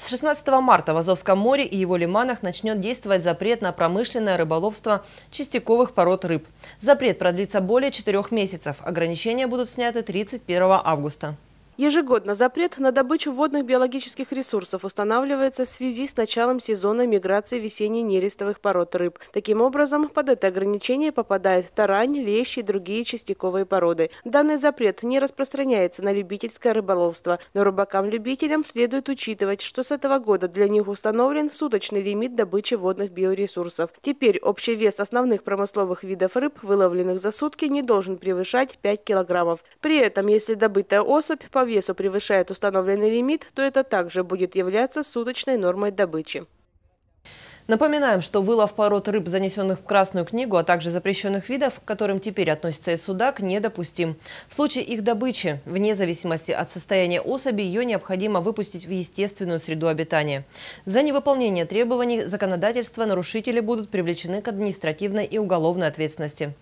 С 16 марта в Азовском море и его лиманах начнет действовать запрет на промышленное рыболовство частиковых пород рыб. Запрет продлится более четырех месяцев. Ограничения будут сняты 31 августа. Ежегодно запрет на добычу водных биологических ресурсов устанавливается в связи с началом сезона миграции весенне нерестовых пород рыб. Таким образом, под это ограничение попадают тарань, лещ и другие частиковые породы. Данный запрет не распространяется на любительское рыболовство, но рыбакам-любителям следует учитывать, что с этого года для них установлен суточный лимит добычи водных биоресурсов. Теперь общий вес основных промысловых видов рыб, выловленных за сутки, не должен превышать 5 килограммов. При этом, если добытая особь по весу превышает установленный лимит, то это также будет являться суточной нормой добычи. Напоминаем, что вылов пород рыб, занесенных в Красную книгу, а также запрещенных видов, к которым теперь относится и судак, недопустим. В случае их добычи, вне зависимости от состояния особи, ее необходимо выпустить в естественную среду обитания. За невыполнение требований законодательства нарушители будут привлечены к административной и уголовной ответственности.